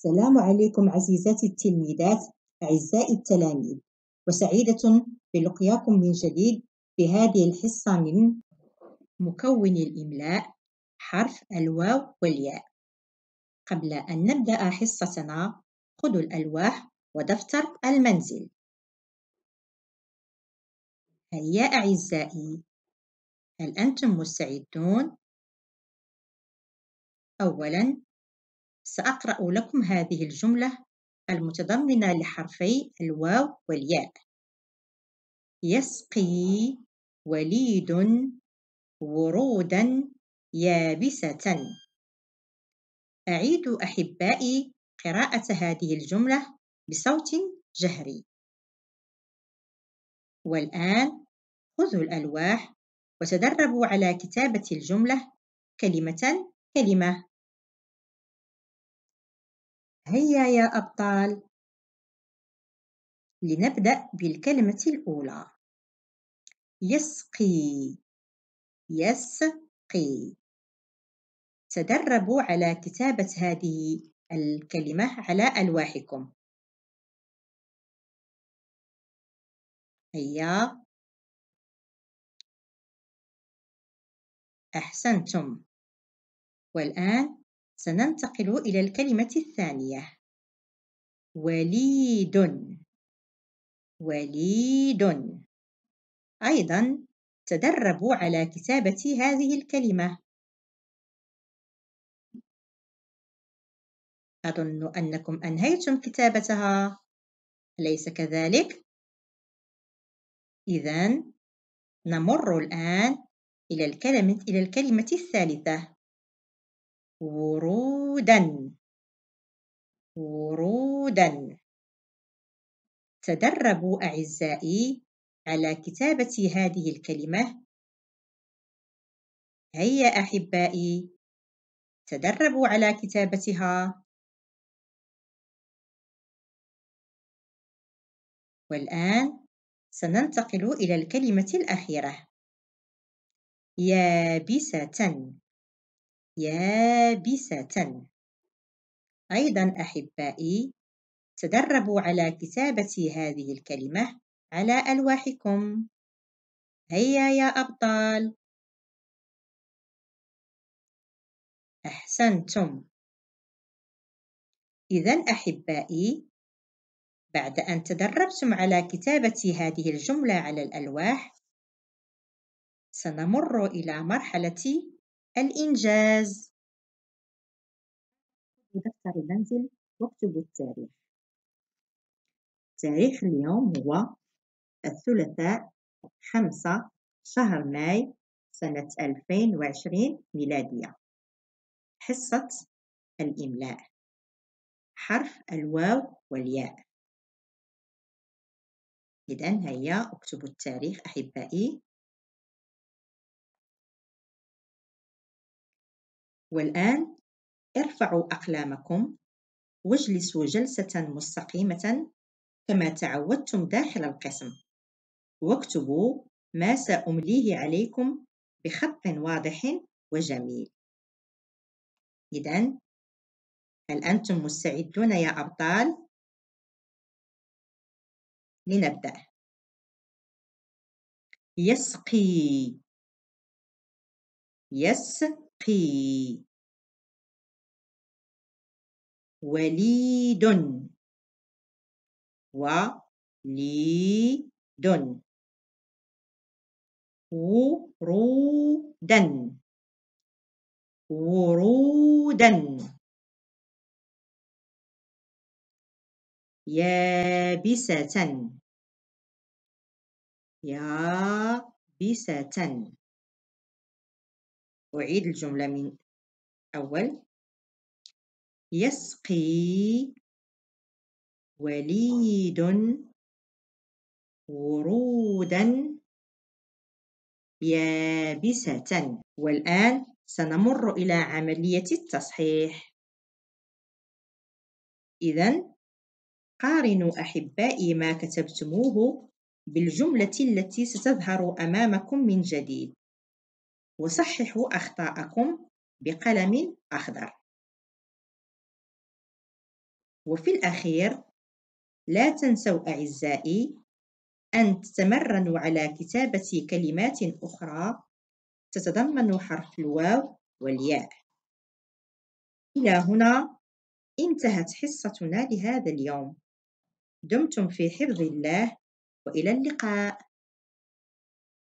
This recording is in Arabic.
السلام عليكم عزيزاتي التلميذات أعزائي التلاميذ وسعيدة بلقياكم من جديد في هذه الحصة من مكون الإملاء حرف الواو والياء قبل أن نبدأ حصتنا خذوا الألواح ودفتر المنزل هيا أعزائي هل أنتم مستعدون؟ أولاً سأقرأ لكم هذه الجملة المتضمنة لحرفي الواو والياء يسقي وليد ورودا يابسة أعيد أحبائي قراءة هذه الجملة بصوت جهري والآن خذوا الألواح وتدربوا على كتابة الجملة كلمة كلمة هيا يا أبطال لنبدأ بالكلمة الأولى يسقي يسقي تدربوا على كتابة هذه الكلمة على ألواحكم هيا أحسنتم والآن سننتقل إلى الكلمة الثانية وليد وليد أيضا تدربوا على كتابة هذه الكلمة أظن أنكم أنهيتم كتابتها أليس كذلك؟ إذن نمر الآن إلى الكلمة, إلى الكلمة الثالثة ورودا ورودا تدربوا أعزائي على كتابة هذه الكلمة هيا أحبائي تدربوا على كتابتها والآن سننتقل إلى الكلمة الأخيرة يابسة يابسة أيضا أحبائي تدربوا على كتابة هذه الكلمة على ألواحكم هيا يا أبطال أحسنتم إذا أحبائي بعد أن تدربتم على كتابة هذه الجملة على الألواح سنمر إلى مرحلة الإنجاز دفتر المنزل واكتب التاريخ تاريخ اليوم هو الثلاثاء خمسة شهر ماي سنة 2020 ميلادية حصة الإملاء حرف الواو والياء إذا هيا اكتبوا التاريخ أحبائي والآن ارفعوا أقلامكم واجلسوا جلسة مستقيمة كما تعودتم داخل القسم واكتبوا ما سأمليه عليكم بخط واضح وجميل إذن هل أنتم مستعدون يا أبطال؟ لنبدأ يسقي يسقي قي وليد وليد ورودا ورودا يابسة يابسة أعيد الجملة من أول يسقي وليد ورودا يابسة والآن سنمر إلى عملية التصحيح إذا قارنوا أحبائي ما كتبتموه بالجملة التي ستظهر أمامكم من جديد وصححوا أخطاءكم بقلم أخضر وفي الأخير لا تنسوا أعزائي أن تتمرنوا على كتابة كلمات أخرى تتضمن حرف الواو والياء إلى هنا انتهت حصتنا لهذا اليوم دمتم في حفظ الله وإلى اللقاء